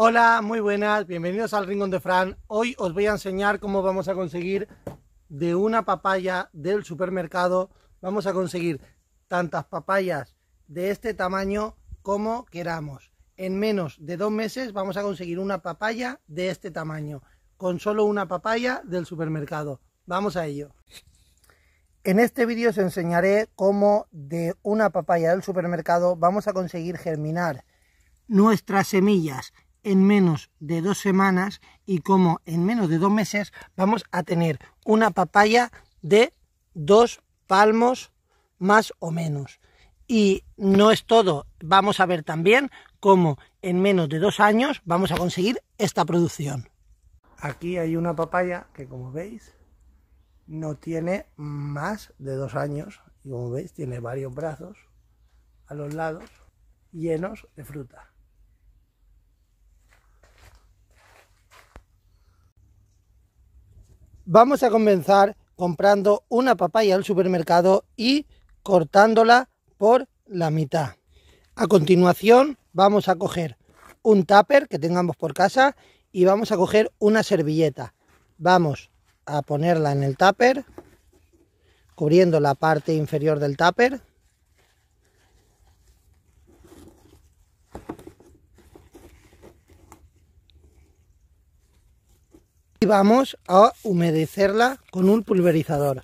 Hola, muy buenas, bienvenidos al Ringón de Fran. Hoy os voy a enseñar cómo vamos a conseguir de una papaya del supermercado, vamos a conseguir tantas papayas de este tamaño como queramos. En menos de dos meses vamos a conseguir una papaya de este tamaño, con solo una papaya del supermercado. Vamos a ello. En este vídeo os enseñaré cómo de una papaya del supermercado vamos a conseguir germinar nuestras semillas en menos de dos semanas y como en menos de dos meses vamos a tener una papaya de dos palmos más o menos. Y no es todo, vamos a ver también cómo en menos de dos años vamos a conseguir esta producción. Aquí hay una papaya que como veis no tiene más de dos años y como veis tiene varios brazos a los lados llenos de fruta. Vamos a comenzar comprando una papaya al supermercado y cortándola por la mitad. A continuación vamos a coger un tupper que tengamos por casa y vamos a coger una servilleta. Vamos a ponerla en el tupper, cubriendo la parte inferior del tupper. y vamos a humedecerla con un pulverizador.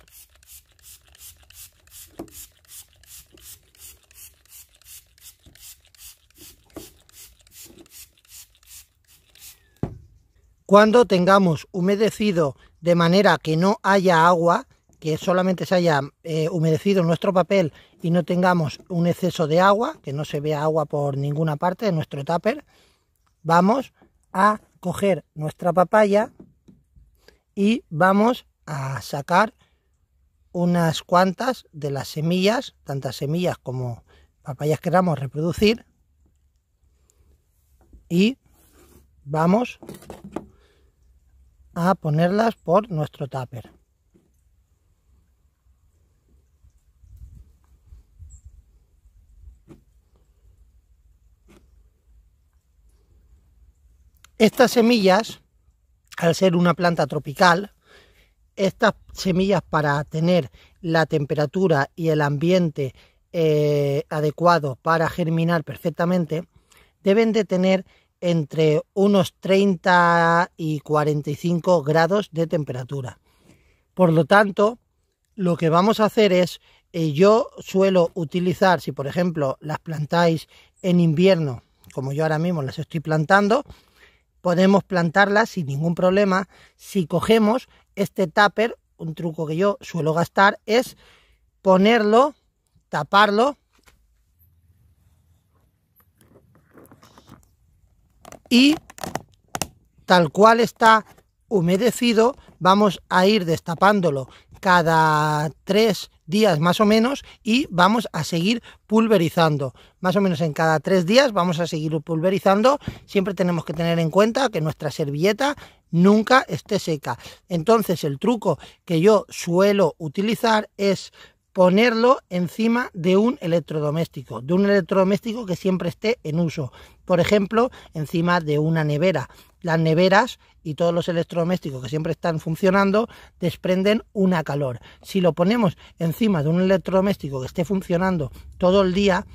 Cuando tengamos humedecido de manera que no haya agua, que solamente se haya eh, humedecido nuestro papel y no tengamos un exceso de agua, que no se vea agua por ninguna parte de nuestro tupper, vamos a coger nuestra papaya y vamos a sacar unas cuantas de las semillas, tantas semillas como papayas queramos reproducir y vamos a ponerlas por nuestro tupper. Estas semillas al ser una planta tropical, estas semillas para tener la temperatura y el ambiente eh, adecuado para germinar perfectamente, deben de tener entre unos 30 y 45 grados de temperatura. Por lo tanto, lo que vamos a hacer es, eh, yo suelo utilizar, si por ejemplo las plantáis en invierno, como yo ahora mismo las estoy plantando, podemos plantarla sin ningún problema si cogemos este tupper. Un truco que yo suelo gastar es ponerlo, taparlo y tal cual está humedecido vamos a ir destapándolo cada tres días más o menos y vamos a seguir pulverizando. Más o menos en cada tres días vamos a seguir pulverizando. Siempre tenemos que tener en cuenta que nuestra servilleta nunca esté seca. Entonces el truco que yo suelo utilizar es ponerlo encima de un electrodoméstico, de un electrodoméstico que siempre esté en uso. Por ejemplo, encima de una nevera. Las neveras y todos los electrodomésticos que siempre están funcionando desprenden una calor. Si lo ponemos encima de un electrodoméstico que esté funcionando todo el día,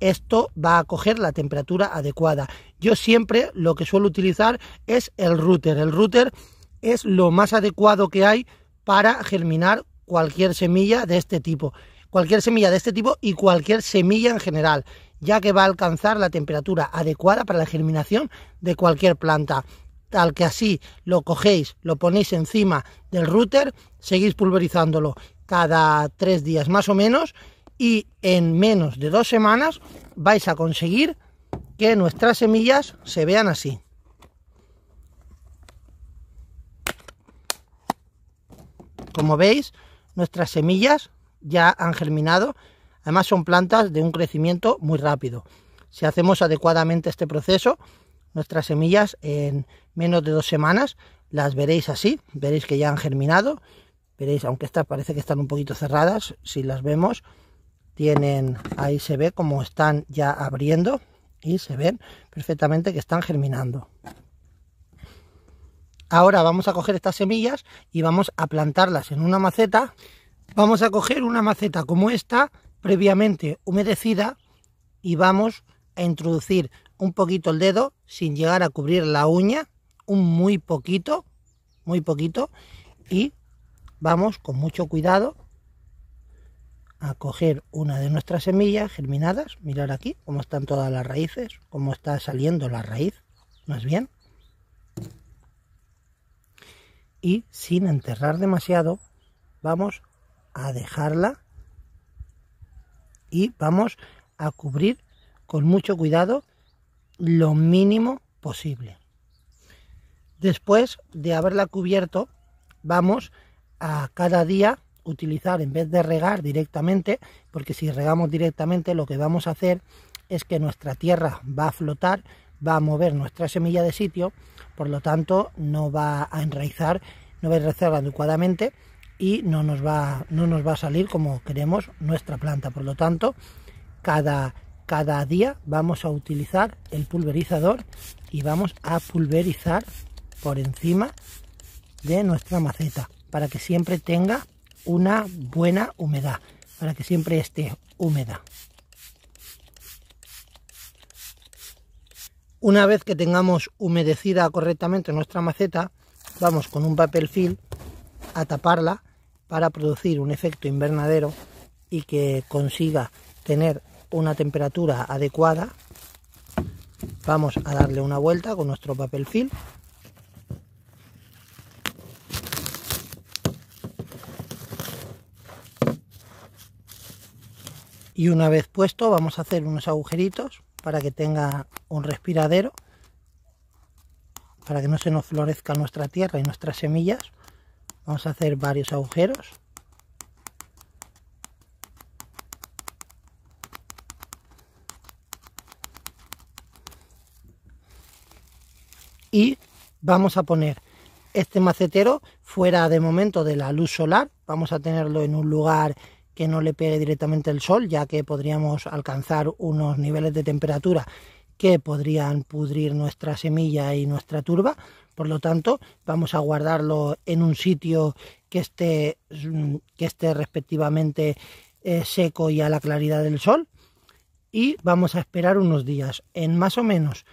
esto va a coger la temperatura adecuada. Yo siempre lo que suelo utilizar es el router. El router es lo más adecuado que hay para germinar cualquier semilla de este tipo. Cualquier semilla de este tipo y cualquier semilla en general, ya que va a alcanzar la temperatura adecuada para la germinación de cualquier planta. Tal que así lo cogéis, lo ponéis encima del router, seguís pulverizándolo cada tres días más o menos y en menos de dos semanas vais a conseguir que nuestras semillas se vean así. Como veis, Nuestras semillas ya han germinado, además son plantas de un crecimiento muy rápido. Si hacemos adecuadamente este proceso, nuestras semillas en menos de dos semanas las veréis así, veréis que ya han germinado, veréis, aunque estas parece que están un poquito cerradas, si las vemos, tienen, ahí se ve como están ya abriendo y se ven perfectamente que están germinando. Ahora vamos a coger estas semillas y vamos a plantarlas en una maceta. Vamos a coger una maceta como esta, previamente humedecida, y vamos a introducir un poquito el dedo sin llegar a cubrir la uña, un muy poquito, muy poquito, y vamos con mucho cuidado a coger una de nuestras semillas germinadas, mirar aquí cómo están todas las raíces, cómo está saliendo la raíz, más bien, y sin enterrar demasiado vamos a dejarla y vamos a cubrir con mucho cuidado lo mínimo posible. Después de haberla cubierto vamos a cada día utilizar en vez de regar directamente, porque si regamos directamente lo que vamos a hacer es que nuestra tierra va a flotar va a mover nuestra semilla de sitio, por lo tanto no va a enraizar, no va a enraizar adecuadamente y no nos va, no nos va a salir como queremos nuestra planta. Por lo tanto, cada día vamos a utilizar el pulverizador y vamos a pulverizar por encima de nuestra maceta para que siempre tenga una buena humedad, para que siempre esté húmeda. Una vez que tengamos humedecida correctamente nuestra maceta, vamos con un papel film a taparla para producir un efecto invernadero y que consiga tener una temperatura adecuada. Vamos a darle una vuelta con nuestro papel film y una vez puesto vamos a hacer unos agujeritos para que tenga un respiradero, para que no se nos florezca nuestra tierra y nuestras semillas. Vamos a hacer varios agujeros. Y vamos a poner este macetero fuera de momento de la luz solar. Vamos a tenerlo en un lugar que no le pegue directamente el sol, ya que podríamos alcanzar unos niveles de temperatura que podrían pudrir nuestra semilla y nuestra turba. Por lo tanto, vamos a guardarlo en un sitio que esté, mm, que esté respectivamente eh, seco y a la claridad del sol. Y vamos a esperar unos días. En más o menos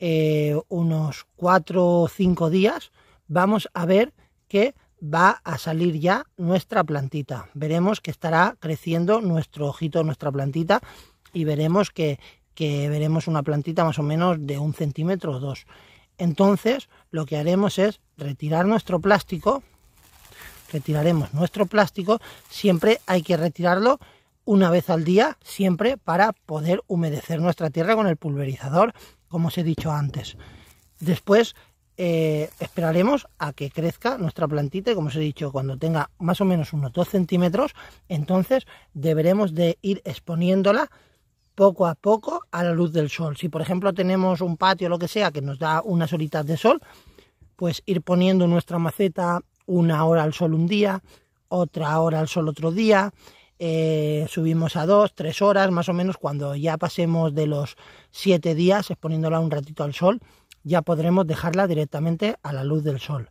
eh, unos 4 o 5 días vamos a ver que va a salir ya nuestra plantita. Veremos que estará creciendo nuestro ojito, nuestra plantita, y veremos que, veremos una plantita más o menos de un centímetro o dos. Entonces, lo que haremos es retirar nuestro plástico. Retiraremos nuestro plástico. Siempre hay que retirarlo una vez al día, siempre para poder humedecer nuestra tierra con el pulverizador, como os he dicho antes. Después eh, esperaremos a que crezca nuestra plantita y como os he dicho, cuando tenga más o menos unos 2 centímetros, entonces deberemos de ir exponiéndola poco a poco a la luz del sol. Si por ejemplo tenemos un patio o lo que sea que nos da unas horitas de sol, pues ir poniendo nuestra maceta una hora al sol un día, otra hora al sol otro día, eh, subimos a dos, tres horas más o menos cuando ya pasemos de los siete días exponiéndola un ratito al sol ya podremos dejarla directamente a la luz del sol.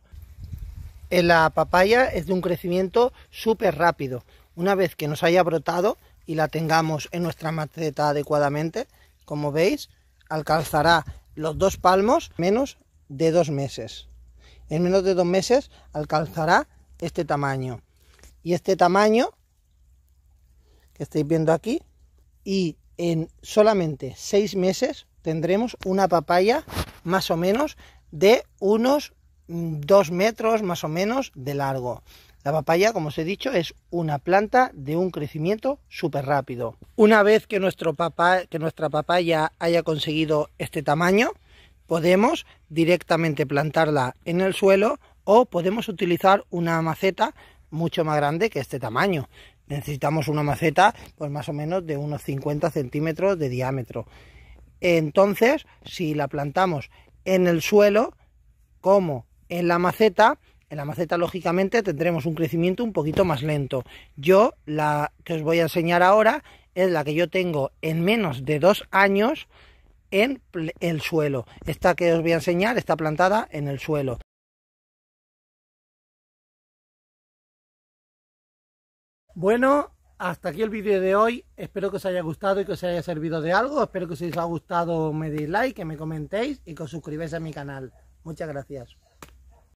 la papaya es de un crecimiento súper rápido. Una vez que nos haya brotado y la tengamos en nuestra maceta adecuadamente, como veis, alcanzará los dos palmos menos de dos meses. En menos de dos meses alcanzará este tamaño. Y este tamaño que estáis viendo aquí. Y en solamente seis meses tendremos una papaya más o menos de unos 2 mm, metros más o menos de largo. La papaya, como os he dicho, es una planta de un crecimiento súper rápido. Una vez que, nuestro papá, que nuestra papaya haya conseguido este tamaño, podemos directamente plantarla en el suelo o podemos utilizar una maceta mucho más grande que este tamaño. Necesitamos una maceta pues más o menos de unos 50 centímetros de diámetro. Entonces, si la plantamos en el suelo, como en la maceta, en la maceta lógicamente tendremos un crecimiento un poquito más lento. Yo la que os voy a enseñar ahora es la que yo tengo en menos de dos años en el suelo. Esta que os voy a enseñar está plantada en el suelo. Bueno, hasta aquí el vídeo de hoy. Espero que os haya gustado y que os haya servido de algo. Espero que si os ha gustado me deis like, que me comentéis y que os suscribáis a mi canal. Muchas gracias.